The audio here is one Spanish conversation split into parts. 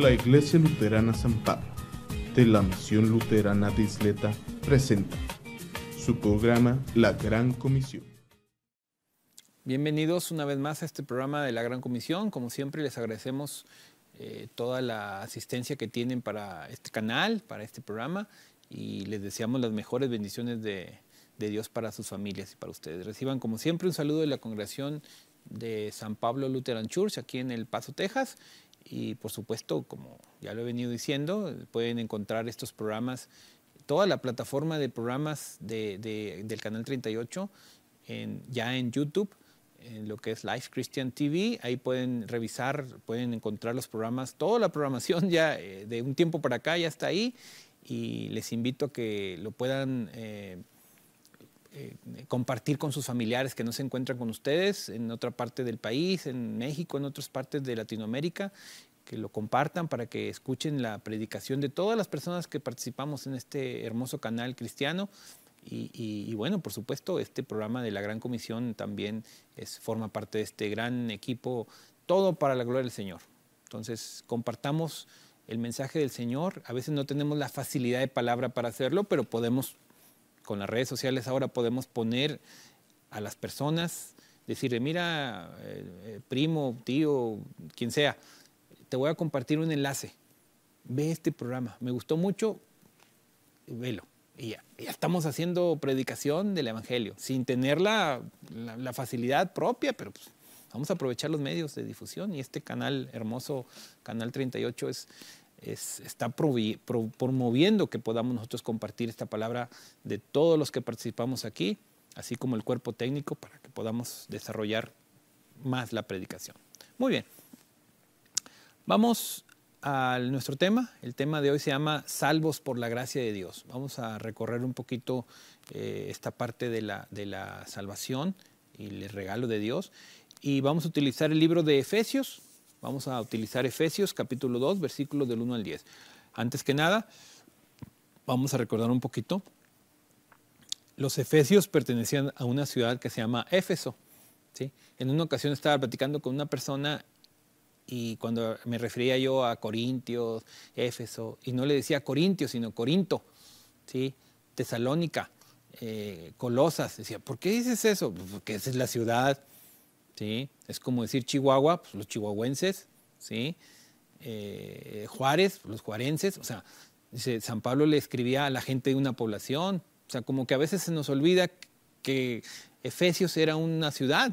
La Iglesia Luterana San Pablo de la Misión Luterana de presenta su programa La Gran Comisión. Bienvenidos una vez más a este programa de La Gran Comisión. Como siempre les agradecemos eh, toda la asistencia que tienen para este canal, para este programa y les deseamos las mejores bendiciones de, de Dios para sus familias y para ustedes. Reciban como siempre un saludo de la congregación de San Pablo Lutheran Church aquí en El Paso, Texas y por supuesto, como ya lo he venido diciendo, pueden encontrar estos programas, toda la plataforma de programas del Canal 38 ya en YouTube, en lo que es Live Christian TV. Ahí pueden revisar, pueden encontrar los programas, toda la programación ya eh, de un tiempo para acá ya está ahí y les invito a que lo puedan... Eh, eh, compartir con sus familiares que no se encuentran con ustedes en otra parte del país, en México, en otras partes de Latinoamérica, que lo compartan para que escuchen la predicación de todas las personas que participamos en este hermoso canal cristiano. Y, y bueno, por supuesto, este programa de la Gran Comisión también es, forma parte de este gran equipo, todo para la gloria del Señor. Entonces, compartamos el mensaje del Señor. A veces no tenemos la facilidad de palabra para hacerlo, pero podemos con las redes sociales ahora podemos poner a las personas, decirle, mira, eh, eh, primo, tío, quien sea, te voy a compartir un enlace. Ve este programa, me gustó mucho, velo. Y ya, estamos haciendo predicación del Evangelio, sin tener la, facilidad propia, pero pues, vamos a aprovechar los medios de difusión y este canal hermoso, Canal 38, es, está promoviendo que podamos nosotros compartir esta palabra de todos los que participamos aquí, así como el cuerpo técnico, para que podamos desarrollar más la predicación. Muy bien, vamos a nuestro tema. El tema de hoy se llama Salvos por la gracia de Dios. Vamos a recorrer un poquito eh, esta parte la, de la salvación y el regalo de Dios. Y vamos a utilizar el libro de Efesios, Vamos a utilizar Efesios capítulo 2, versículos del 1 al 10. Antes que nada, vamos a recordar un poquito. Los Efesios pertenecían a una ciudad que se llama Éfeso. ¿sí? En una ocasión estaba platicando con una persona y cuando me refería yo a Corintios, Éfeso, y no le decía Corintios, sino Corinto, ¿sí? Tesalónica, eh, Colosas, decía, ¿por qué dices eso? Pues porque esa es la ciudad es como decir Chihuahua, pues, los chihuahuenses, ¿sí? Eh, Juárez, pues, los juarenses, o sea, San Pablo le escribía a la gente de una población, o sea, como que a veces se nos olvida que Efesios era una ciudad,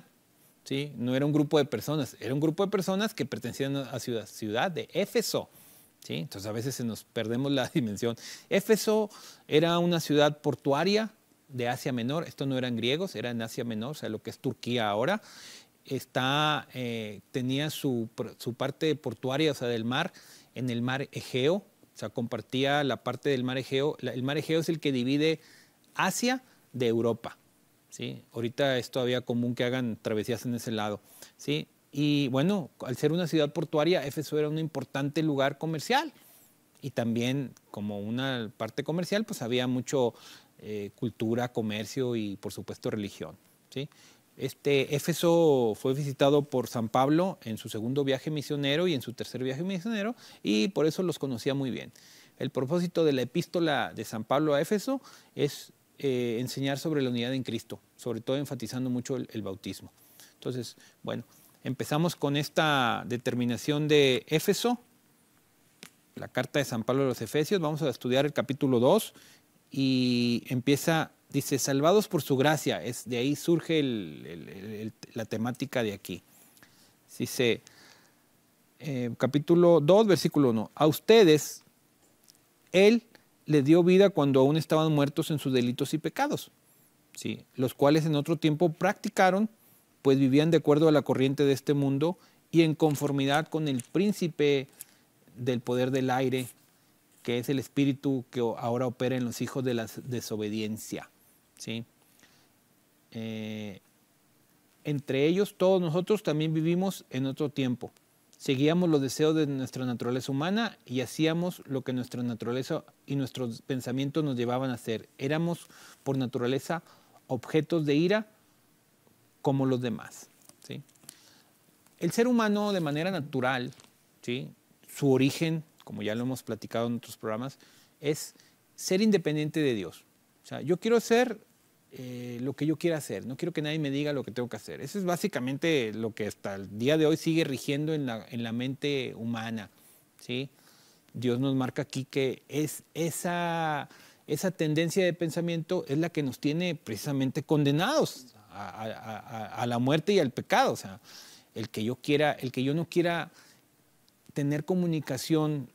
¿sí? No era un grupo de personas, era un grupo de personas que pertenecían a ciudad, ciudad de Éfeso, ¿sí? Entonces a veces se nos perdemos la dimensión. Éfeso era una ciudad portuaria, de Asia Menor, esto no eran griegos, eran Asia Menor, o sea, lo que es Turquía ahora, está, eh, tenía su, parte portuaria, o sea, del mar, en el mar Egeo, o sea, compartía la parte del mar Egeo. el mar Egeo es el que divide Asia de Europa, ¿sí? Ahorita es todavía común que hagan travesías en ese lado, ¿sí? Y bueno, al ser una ciudad portuaria, Éfeso era un importante lugar comercial. Y también como una parte comercial, pues había mucho eh, cultura, comercio y por supuesto religión. ¿sí? Este, Éfeso fue visitado por San Pablo en su segundo viaje misionero y en su tercer viaje misionero y por eso los conocía muy bien. El propósito de la epístola de San Pablo a Éfeso es eh, enseñar sobre la unidad en Cristo, sobre todo enfatizando mucho el, bautismo. Entonces, bueno, empezamos con esta determinación de Éfeso, la carta de San Pablo a los Efesios, vamos a estudiar el capítulo 2 y empieza dice, salvados por su gracia, es, de ahí surge la temática de aquí. Dice, eh, capítulo 2, versículo 1, a ustedes Él les dio vida cuando aún estaban muertos en sus delitos y pecados, ¿sí? los cuales en otro tiempo practicaron, pues vivían de acuerdo a la corriente de este mundo y en conformidad con el príncipe del poder del aire, que es el espíritu que ahora opera en los hijos de la desobediencia. ¿sí? Eh, entre ellos, todos nosotros también vivimos en otro tiempo. Seguíamos los deseos de nuestra naturaleza humana y hacíamos lo que nuestra naturaleza y nuestros pensamientos nos llevaban a hacer. Éramos por naturaleza objetos de ira como los demás. ¿sí? El ser humano de manera natural, ¿sí? su origen, como ya lo hemos platicado en otros programas, es ser independiente de Dios. O sea, yo quiero ser eh, lo que yo quiera hacer, no quiero que nadie me diga lo que tengo que hacer. Eso es básicamente lo que hasta el día de hoy sigue rigiendo en la, mente humana. ¿sí? Dios nos marca aquí que es esa, esa tendencia de pensamiento es la que nos tiene precisamente condenados a, la muerte y al pecado. O sea, el que yo quiera, el que yo no quiera tener comunicación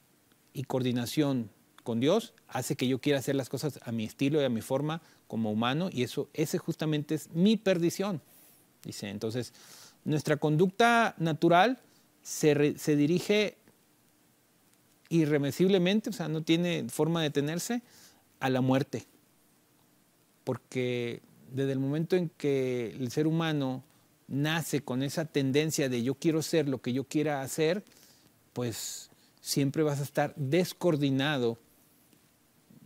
y coordinación con Dios hace que yo quiera hacer las cosas a mi estilo y a mi forma como humano y eso ese justamente es mi perdición. Dice, entonces, nuestra conducta natural se, dirige irreversiblemente, o sea, no tiene forma de tenerse a la muerte. Porque desde el momento en que el ser humano nace con esa tendencia de yo quiero ser lo que yo quiera hacer, pues siempre vas a estar descoordinado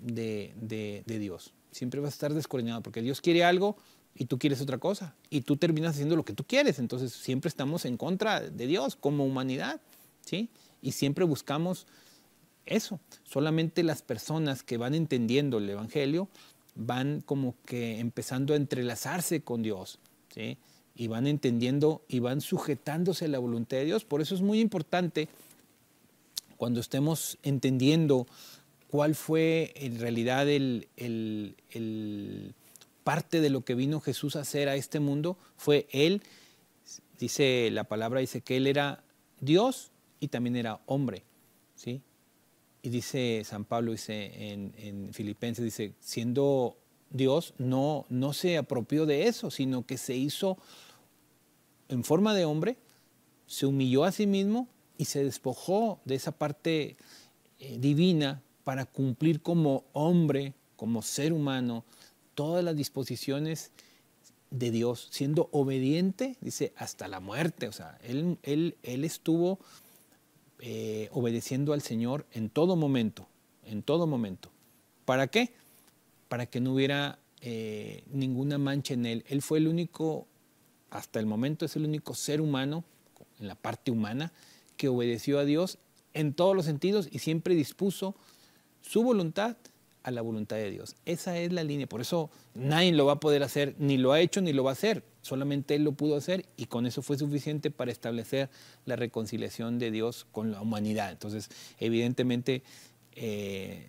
de Dios. Siempre vas a estar descoordinado porque Dios quiere algo y tú quieres otra cosa. Y tú terminas haciendo lo que tú quieres. Entonces siempre estamos en contra de Dios como humanidad. ¿sí? Y siempre buscamos eso. Solamente las personas que van entendiendo el Evangelio van como que empezando a entrelazarse con Dios. ¿sí? Y van entendiendo y van sujetándose a la voluntad de Dios. Por eso es muy importante cuando estemos entendiendo cuál fue en realidad el, parte de lo que vino Jesús a hacer a este mundo, fue Él, dice la palabra, dice que Él era Dios y también era hombre. ¿sí? Y dice San Pablo, dice en, en Filipenses, dice, siendo Dios no, no se apropió de eso, sino que se hizo en forma de hombre, se humilló a sí mismo y se despojó de esa parte eh, divina para cumplir como hombre, como ser humano, todas las disposiciones de Dios, siendo obediente, dice, hasta la muerte. O sea, él, estuvo eh, obedeciendo al Señor en todo momento, en todo momento. ¿Para qué? Para que no hubiera eh, ninguna mancha en él. Él fue el único, hasta el momento es el único ser humano, en la parte humana, que obedeció a Dios en todos los sentidos y siempre dispuso su voluntad a la voluntad de Dios. Esa es la línea. Por eso nadie lo va a poder hacer, ni lo ha hecho ni lo va a hacer. Solamente Él lo pudo hacer y con eso fue suficiente para establecer la reconciliación de Dios con la humanidad. Entonces, evidentemente, eh,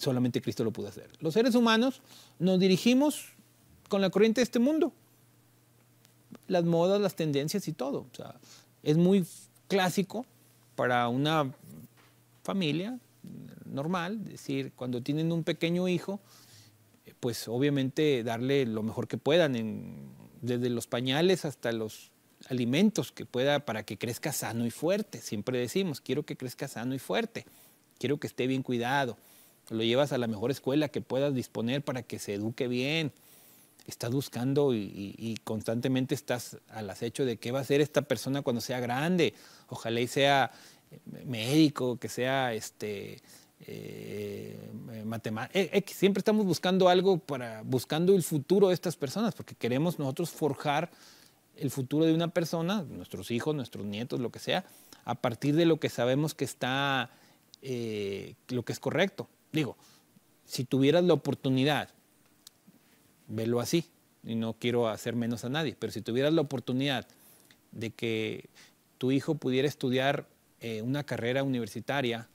solamente Cristo lo pudo hacer. Los seres humanos nos dirigimos con la corriente de este mundo. Las modas, las tendencias y todo. sea, es muy clásico para una familia normal, es decir, cuando tienen un pequeño hijo, eh, pues obviamente darle lo mejor que puedan, desde los pañales hasta los alimentos que pueda para que crezca sano y fuerte. Siempre decimos, quiero que crezca sano y fuerte, quiero que esté bien cuidado, lo llevas a la mejor escuela que puedas disponer para que se eduque bien. Estás buscando y, y constantemente estás al acecho de qué va a ser esta persona cuando sea grande. Ojalá y sea médico, que sea este, eh, matemático. Eh, eh, siempre estamos buscando algo para, buscando el futuro de estas personas, porque queremos nosotros forjar el futuro de una persona, nuestros hijos, nuestros nietos, lo que sea, a partir de lo que sabemos que está, lo que es correcto. Digo, si tuvieras la oportunidad, velo así, y no quiero hacer menos a nadie, pero si tuvieras la oportunidad de que tu hijo pudiera estudiar eh, una carrera universitaria,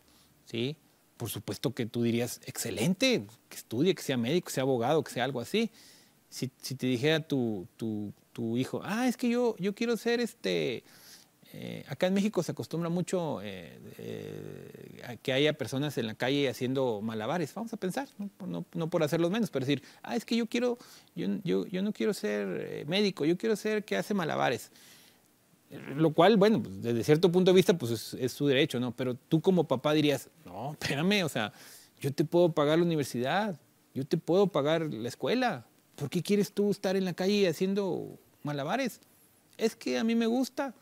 ¿sí? por supuesto que tú dirías, excelente, que estudie, que sea médico, que sea abogado, que sea algo así. Si, te dijera tu, hijo, ah, es que yo, yo quiero ser este... Eh, acá en México se acostumbra mucho eh, que haya personas en la calle haciendo malabares, vamos a pensar, no, por hacerlos menos, pero decir, ah, es que yo quiero, yo, yo, yo no quiero ser médico, yo quiero ser que hace malabares. Lo cual, bueno, pues, desde cierto punto de vista, pues es, su derecho, ¿no? Pero tú como papá dirías, no, espérame, o sea, yo te puedo pagar la universidad, yo te puedo pagar la escuela. ¿Por qué quieres tú estar en la calle haciendo malabares? Es que a mí me gusta.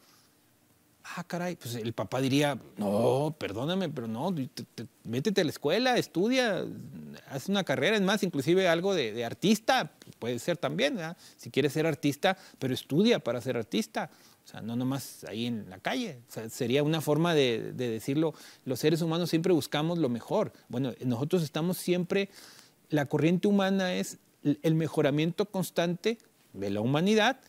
Ah, caray, pues el papá diría, no, perdóname, pero no, métete a la escuela, estudia, haz una carrera, es más, inclusive algo de, artista, puede ser también, ¿no? si quieres ser artista, pero estudia para ser artista. O sea, no nomás ahí en la calle. sería una forma de, de, decirlo. Los seres humanos siempre buscamos lo mejor. Bueno, nosotros estamos siempre, la corriente humana es el mejoramiento constante de la humanidad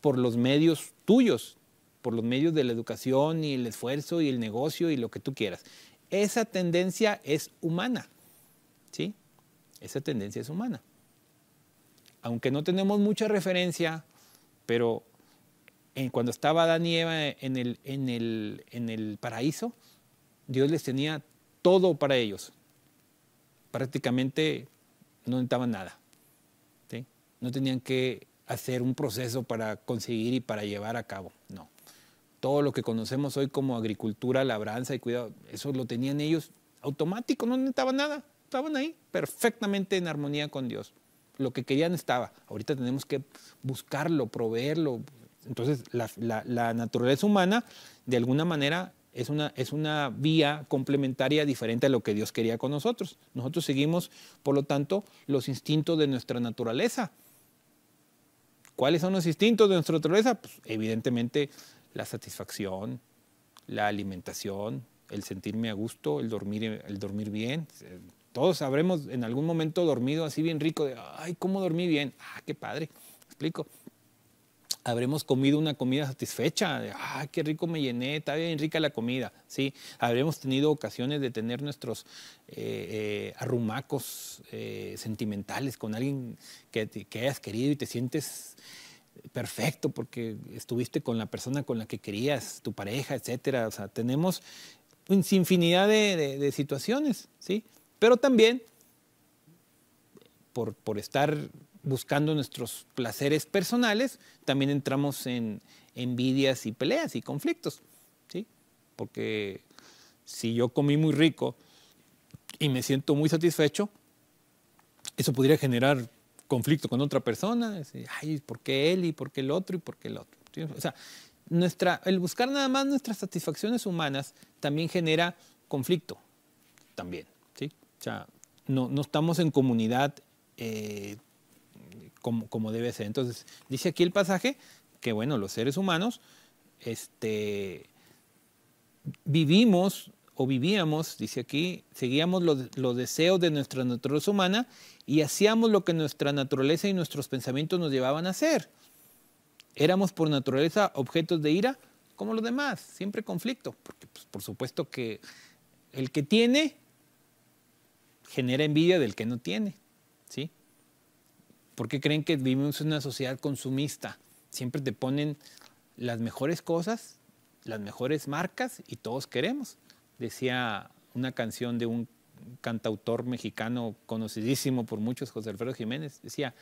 por los medios tuyos, por los medios de la educación y el esfuerzo y el negocio y lo que tú quieras. Esa tendencia es humana. ¿Sí? Esa tendencia es humana. Aunque no tenemos mucha referencia, pero cuando estaba Adán y Eva en el, en, el, en el paraíso, Dios les tenía todo para ellos. Prácticamente no necesitaban nada. No tenían que hacer un proceso para conseguir y para llevar a cabo. No. Todo lo que conocemos hoy como agricultura, labranza y cuidado, eso lo tenían ellos automático, no necesitaban nada. Estaban ahí perfectamente en armonía con Dios. Lo que querían estaba. Ahorita tenemos que buscarlo, proveerlo, entonces, la, naturaleza humana, de alguna manera, es una, vía complementaria diferente a lo que Dios quería con nosotros. Nosotros seguimos, por lo tanto, los instintos de nuestra naturaleza. ¿Cuáles son los instintos de nuestra naturaleza? Pues, evidentemente, la satisfacción, la alimentación, el sentirme a gusto, el dormir, el dormir bien. Todos habremos en algún momento dormido así bien rico de, ay, ¿cómo dormí bien? Ah, qué padre. explico habremos comido una comida satisfecha, ah, qué rico me llené, está bien rica la comida, ¿sí? Habremos tenido ocasiones de tener nuestros eh, eh, arrumacos eh, sentimentales con alguien que, que hayas querido y te sientes perfecto porque estuviste con la persona con la que querías, tu pareja, etcétera. O sea, tenemos infinidad de, de, situaciones, ¿sí? Pero también, por, por estar buscando nuestros placeres personales, también entramos en envidias y peleas y conflictos, ¿sí? Porque si yo comí muy rico y me siento muy satisfecho, eso podría generar conflicto con otra persona, ay, ¿por qué él y por qué el otro y por qué el otro? O sea, nuestra, el buscar nada más nuestras satisfacciones humanas también genera conflicto, también, ¿sí? O no, estamos en comunidad eh, como, debe ser. Entonces, dice aquí el pasaje que, bueno, los seres humanos este, vivimos o vivíamos, dice aquí, seguíamos los, deseos de nuestra naturaleza humana y hacíamos lo que nuestra naturaleza y nuestros pensamientos nos llevaban a hacer. Éramos por naturaleza objetos de ira como los demás, siempre conflicto, porque pues, por supuesto que el que tiene genera envidia del que no tiene, ¿sí? ¿Por qué creen que vivimos en una sociedad consumista? Siempre te ponen las mejores cosas, las mejores marcas y todos queremos. Decía una canción de un cantautor mexicano conocidísimo por muchos, José Alfredo Jiménez, decía,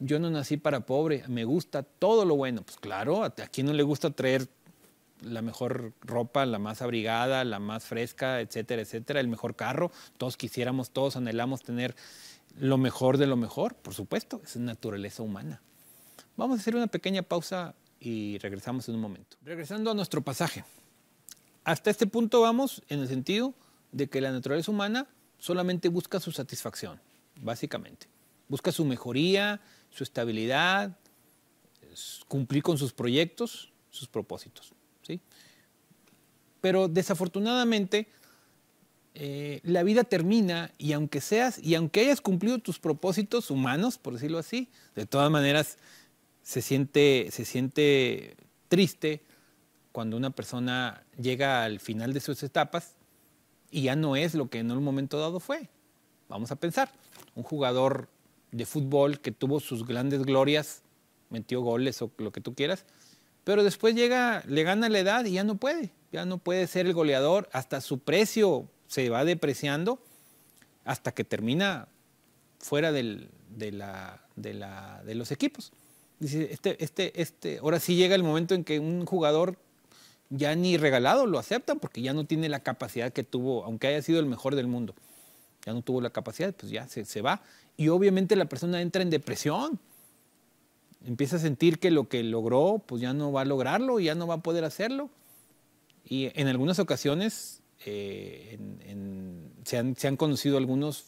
yo no nací para pobre, me gusta todo lo bueno. Pues claro, a quién no le gusta traer la mejor ropa, la más abrigada, la más fresca, etcétera, etcétera, el mejor carro. Todos quisiéramos, todos anhelamos tener lo mejor de lo mejor, por supuesto, es naturaleza humana. Vamos a hacer una pequeña pausa y regresamos en un momento. Regresando a nuestro pasaje. Hasta este punto vamos en el sentido de que la naturaleza humana solamente busca su satisfacción, básicamente. Busca su mejoría, su estabilidad, cumplir con sus proyectos, sus propósitos. ¿sí? Pero desafortunadamente eh, la vida termina y aunque seas, y aunque hayas cumplido tus propósitos humanos, por decirlo así, de todas maneras se siente, se siente triste cuando una persona llega al final de sus etapas y ya no es lo que en un momento dado fue. Vamos a pensar, un jugador de fútbol que tuvo sus grandes glorias, metió goles o lo que tú quieras, pero después llega, le gana la edad y ya no puede, ya no puede ser el goleador, hasta su precio se va depreciando hasta que termina fuera de, los equipos. este, este, este, ahora sí llega el momento en que un jugador ya ni regalado lo acepta porque ya no tiene la capacidad que tuvo, aunque haya sido el mejor del mundo. Ya no tuvo la capacidad, pues ya se, se va. Y obviamente la persona entra en depresión. Empieza a sentir que lo que logró, pues ya no va a lograrlo, ya no va a poder hacerlo. Y en algunas ocasiones eh, se, han, conocido algunos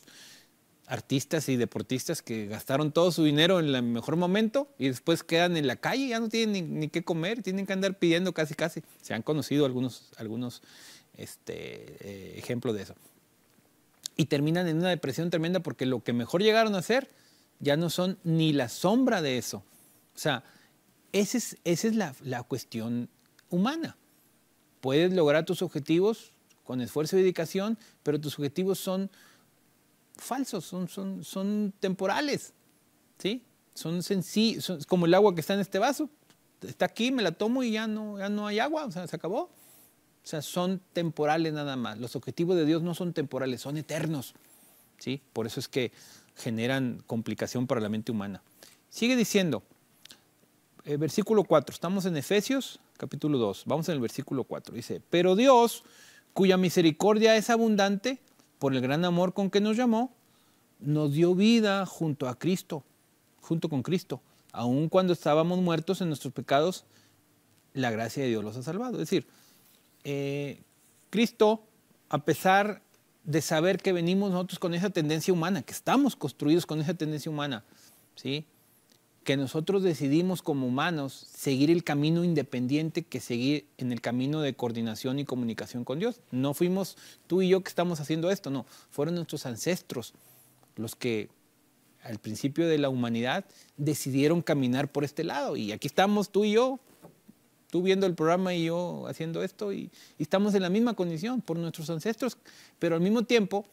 artistas y deportistas que gastaron todo su dinero en el mejor momento y después quedan en la calle, ya no tienen ni, qué comer, tienen que andar pidiendo casi casi. Se han conocido algunos, algunos este, eh, ejemplos de eso. Y terminan en una depresión tremenda porque lo que mejor llegaron a hacer ya no son ni la sombra de eso. O sea, esa es, es la cuestión humana. Puedes lograr tus objetivos con esfuerzo y dedicación, pero tus objetivos son falsos, son, son, temporales, ¿sí? Son sencillos, como el agua que está en este vaso, está aquí, me la tomo y ya no, ya no hay agua, o sea, se acabó. O sea, son temporales nada más. Los objetivos de Dios no son temporales, son eternos. ¿sí? Por eso es que generan complicación para la mente humana. Sigue diciendo, eh, versículo 4, estamos en Efesios capítulo 2, vamos en el versículo 4, dice, pero Dios cuya misericordia es abundante, por el gran amor con que nos llamó, nos dio vida junto a Cristo, junto con Cristo. Aun cuando estábamos muertos en nuestros pecados, la gracia de Dios los ha salvado. Es decir, eh, Cristo, a pesar de saber que venimos nosotros con esa tendencia humana, que estamos construidos con esa tendencia humana, ¿sí? nosotros decidimos como humanos seguir el camino independiente que seguir en el camino de coordinación y comunicación con Dios. No fuimos tú y yo que estamos haciendo esto, no, fueron nuestros ancestros los que al principio de la humanidad decidieron caminar por este lado. Y aquí estamos tú y yo, tú viendo el programa y yo haciendo esto, y estamos en la misma condición por nuestros ancestros, pero al mismo tiempo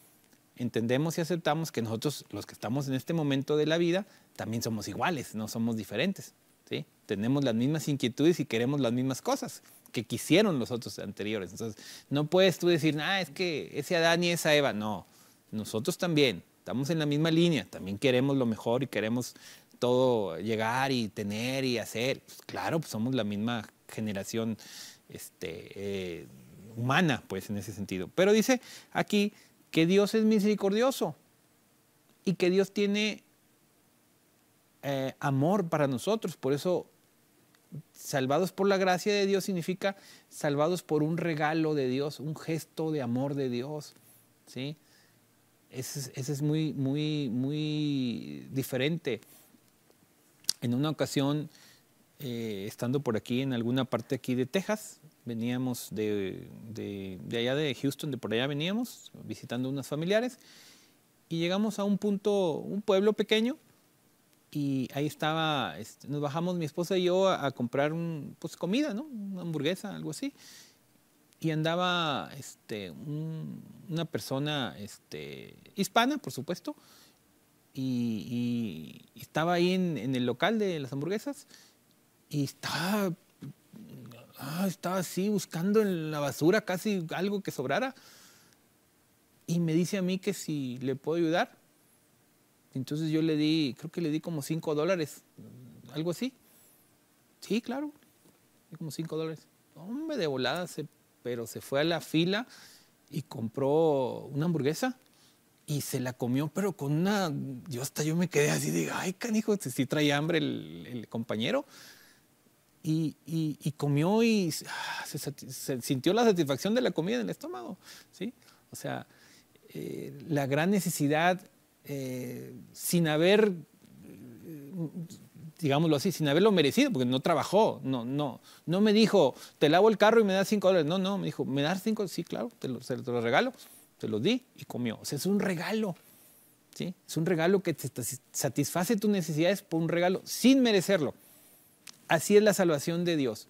entendemos y aceptamos que nosotros, los que estamos en este momento de la vida, también somos iguales, no somos diferentes. ¿sí? Tenemos las mismas inquietudes y queremos las mismas cosas que quisieron los otros anteriores. Entonces, no puedes tú decir, ah, es que ese Adán y esa Eva. No, nosotros también estamos en la misma línea, también queremos lo mejor y queremos todo llegar y tener y hacer. Pues claro, pues somos la misma generación este, eh, humana, pues en ese sentido. Pero dice aquí que Dios es misericordioso y que Dios tiene eh, amor para nosotros. Por eso, salvados por la gracia de Dios significa salvados por un regalo de Dios, un gesto de amor de Dios. ¿sí? Ese, es, muy, muy, muy diferente. En una ocasión, eh, estando por aquí, en alguna parte aquí de Texas, veníamos de, de, allá de Houston, de por allá veníamos, visitando unas familiares, y llegamos a un punto, un pueblo pequeño, y ahí estaba, este, nos bajamos mi esposa y yo a, comprar un, pues, comida, ¿no? Una hamburguesa, algo así. Y andaba este, una persona este, hispana, por supuesto, y, y estaba ahí en, en el local de las hamburguesas y estaba ah, estaba así buscando en la basura casi algo que sobrara. Y me dice a mí que si le puedo ayudar. Entonces yo le di, creo que le di como 5 dólares, algo así. Sí, claro, como 5 dólares. Hombre, de volada, se, pero se fue a la fila y compró una hamburguesa y se la comió, pero con una. Yo hasta yo me quedé así, digo, ay, canijo, si, si trae hambre el, el compañero y, comió y ah, se, sintió la satisfacción de la comida en el estómago. ¿sí? O sea, eh, la gran necesidad, eh, sin haber, eh, digámoslo así, sin haberlo merecido, porque no trabajó, no, no, no me dijo, te lavo el carro y me das cinco dólares. No, no, me dijo, ¿me das cinco? Sí, claro, te lo, regalo. Te pues, lo di y comió. O sea, es un regalo. ¿Sí? Es un regalo que te satisface tus necesidades por un regalo sin merecerlo. Así es la salvación de Dios.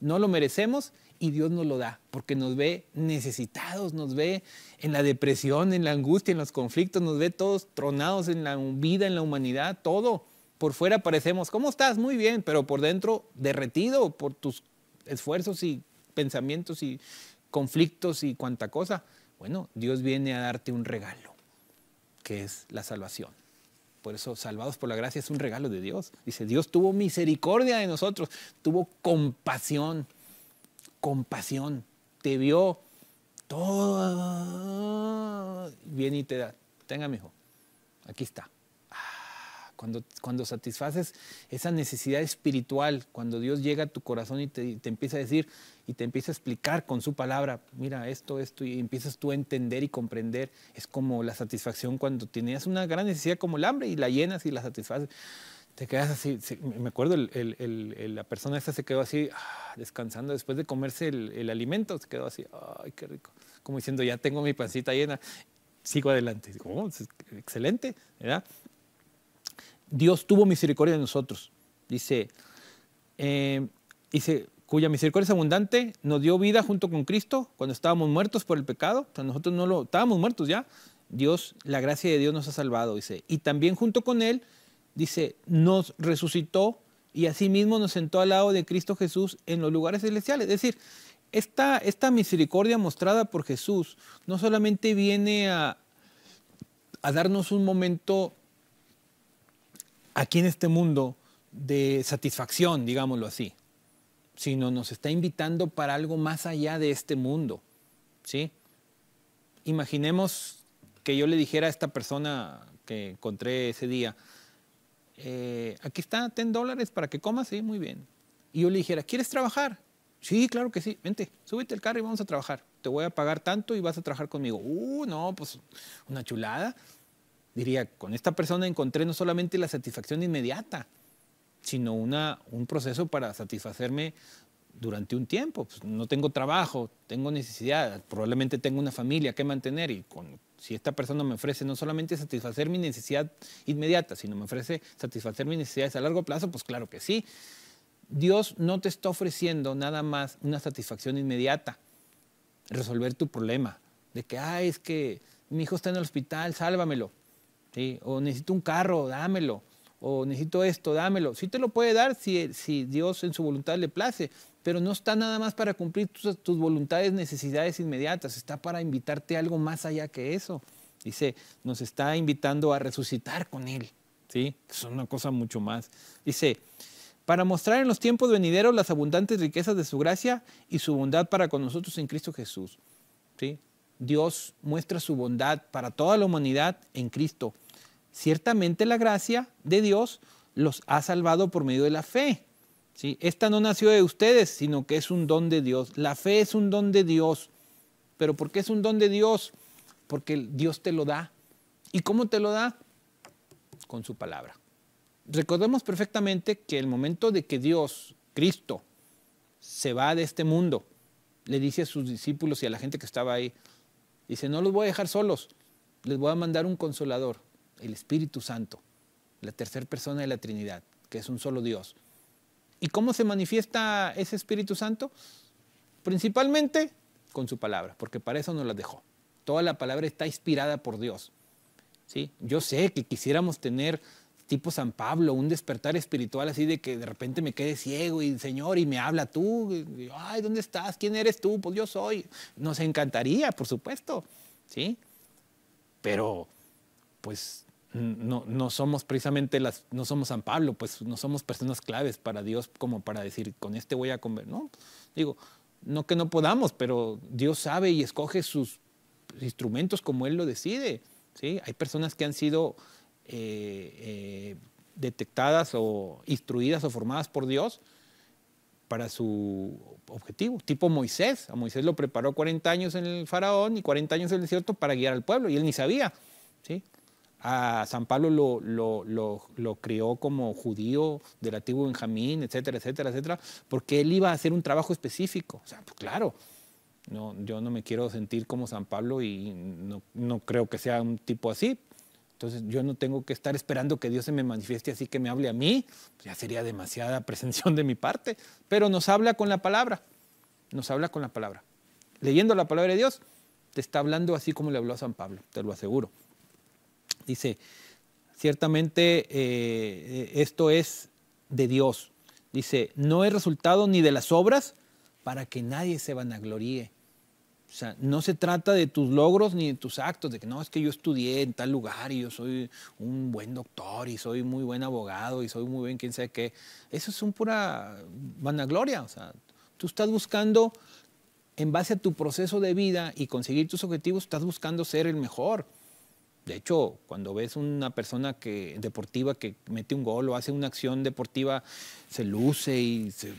No lo merecemos y Dios nos lo da, porque nos ve necesitados, nos ve en la depresión, en la angustia, en los conflictos, nos ve todos tronados en la vida, en la humanidad, todo. Por fuera parecemos, ¿cómo estás? Muy bien, pero por dentro derretido por tus esfuerzos y pensamientos y conflictos y cuanta cosa. Bueno, Dios viene a darte un regalo, que es la salvación. Por eso, salvados por la gracia es un regalo de Dios. Dice, Dios tuvo misericordia de nosotros, tuvo compasión, compasión. Te vio todo bien y te da, tenga mi hijo, aquí está cuando, satisfaces esa necesidad espiritual, cuando Dios llega a tu corazón y te, empieza a decir y te empieza a explicar con su palabra, mira esto, esto, y empiezas tú a entender y comprender, es como la satisfacción cuando tenías una gran necesidad como el hambre y la llenas y la satisfaces. Te quedas así, me acuerdo, la persona esta se quedó así, ah, descansando, después de comerse el, alimento, se quedó así, ay, qué rico, como diciendo, ya tengo mi pancita llena, sigo adelante. Oh, excelente, ¿verdad? Dios tuvo misericordia de nosotros. Dice, eh, dice, cuya misericordia es abundante, nos dio vida junto con Cristo cuando estábamos muertos por el pecado. nosotros no lo estábamos muertos ya. Dios, la gracia de Dios nos ha salvado, dice. Y también junto con Él, dice, nos resucitó y asimismo nos sentó al lado de Cristo Jesús en los lugares celestiales. Es decir, esta, esta misericordia mostrada por Jesús no solamente viene a, a darnos un momento aquí en este mundo de satisfacción, digámoslo así, sino nos está invitando para algo más allá de este mundo. ¿sí? Imaginemos que yo le dijera a esta persona que encontré ese día, eh, aquí está 10 dólares para que comas, sí, muy bien. Y yo le dijera, ¿quieres trabajar? Sí, claro que sí, vente, súbete al carro y vamos a trabajar. Te voy a pagar tanto y vas a trabajar conmigo. Uh, no, pues una chulada diría, con esta persona encontré no solamente la satisfacción inmediata, sino una, un proceso para satisfacerme durante un tiempo. Pues, no tengo trabajo, tengo necesidad, probablemente tengo una familia que mantener y con, si esta persona me ofrece no solamente satisfacer mi necesidad inmediata, sino me ofrece satisfacer mis necesidades a largo plazo, pues claro que sí. Dios no te está ofreciendo nada más una satisfacción inmediata, resolver tu problema, de que, ah, es que mi hijo está en el hospital, sálvamelo o necesito un carro, dámelo, o necesito esto, dámelo. Sí te lo puede dar si, Dios en su voluntad le place, pero no está nada más para cumplir tus, voluntades, necesidades inmediatas, está para invitarte a algo más allá que eso. Dice, nos está invitando a resucitar con Él, ¿sí? Es una cosa mucho más. Dice, para mostrar en los tiempos venideros las abundantes riquezas de su gracia y su bondad para con nosotros en Cristo Jesús, ¿sí? Dios muestra su bondad para toda la humanidad en Cristo. Ciertamente la gracia de Dios los ha salvado por medio de la fe. Esta no nació de ustedes, sino que es un don de Dios. La fe es un don de Dios. ¿Pero por qué es un don de Dios? Porque Dios te lo da. ¿Y cómo te lo da? Con su palabra. Recordemos perfectamente que el momento de que Dios, Cristo, se va de este mundo, le dice a sus discípulos y a la gente que estaba ahí, dice, no los voy a dejar solos, les voy a mandar un consolador, el Espíritu Santo, la tercera persona de la Trinidad, que es un solo Dios. ¿Y cómo se manifiesta ese Espíritu Santo? Principalmente con su palabra, porque para eso nos la dejó. Toda la palabra está inspirada por Dios. ¿sí? Yo sé que quisiéramos tener tipo San Pablo, un despertar espiritual así de que de repente me quede ciego y Señor y me habla tú, ay, ¿dónde estás? ¿Quién eres tú? Pues yo soy. Nos encantaría, por supuesto, ¿sí? Pero pues no, no, somos precisamente las, no somos San Pablo, pues no somos personas claves para Dios como para decir, con este voy a comer. No, digo, no que no podamos, pero Dios sabe y escoge sus instrumentos como Él lo decide. ¿sí? Hay personas que han sido eh, eh, detectadas o instruidas o formadas por Dios para su objetivo, tipo Moisés. A Moisés lo preparó 40 años en el faraón y 40 años en el desierto para guiar al pueblo y él ni sabía. ¿sí? a San Pablo lo, crió como judío del antiguo Benjamín, etcétera, etcétera, etcétera, porque él iba a hacer un trabajo específico. O sea, pues claro, no, yo no me quiero sentir como San Pablo y no, no creo que sea un tipo así. Entonces yo no tengo que estar esperando que Dios se me manifieste así que me hable a mí, ya sería demasiada presención de mi parte, pero nos habla con la palabra, nos habla con la palabra. Leyendo la palabra de Dios, te está hablando así como le habló a San Pablo, te lo aseguro. Dice, ciertamente eh, eh, esto es de Dios. Dice, no es resultado ni de las obras para que nadie se vanagloríe. O sea, no se trata de tus logros ni de tus actos, de que no, es que yo estudié en tal lugar y yo soy un buen doctor y soy muy buen abogado y soy muy buen quien sea qué. Eso es un pura vanagloria. O sea, tú estás buscando, en base a tu proceso de vida y conseguir tus objetivos, estás buscando ser el mejor. De hecho, cuando ves una persona que, deportiva que mete un gol o hace una acción deportiva, se luce y se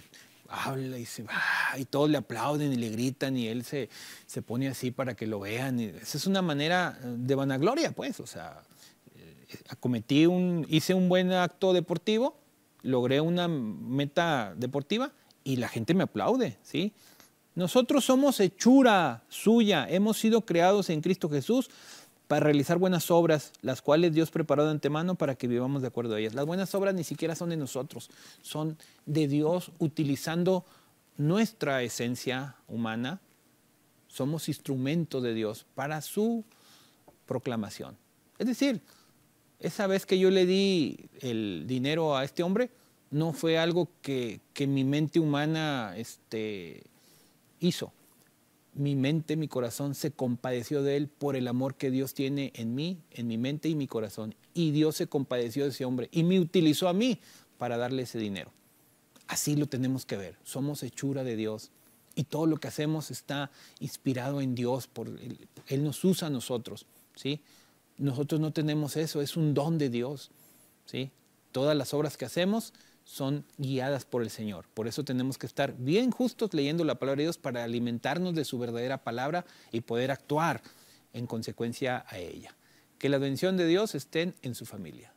habla y se va y todos le aplauden y le gritan y él se, pone así para que lo vean. Y esa es una manera eh, de vanagloria, pues. O sea, eh, cometí un, hice un buen acto deportivo, logré una meta deportiva y la gente me aplaude, ¿sí? Nosotros somos hechura suya, hemos sido creados en Cristo Jesús para realizar buenas obras, las cuales Dios preparó de antemano para que vivamos de acuerdo a ellas. Las buenas obras ni siquiera son de nosotros, son de Dios utilizando nuestra esencia humana. Somos instrumento de Dios para su proclamación. Es decir, esa vez que yo le di el dinero a este hombre, no fue algo que, que mi mente humana este, hizo mi mente, mi corazón se compadeció de él por el amor que Dios tiene en mí, en mi mente y mi corazón. Y Dios se compadeció de ese hombre y me utilizó a mí para darle ese dinero. Así lo tenemos que ver. Somos hechura de Dios y todo lo que hacemos está inspirado en Dios. Por él. nos usa a nosotros, ¿sí? Nosotros no tenemos eso, es un don de Dios, ¿sí? Todas las obras que hacemos son guiadas por el Señor. Por eso tenemos que estar bien justos leyendo la palabra de Dios para alimentarnos de su verdadera palabra y poder actuar en consecuencia a ella. Que la bendición de Dios esté en su familia.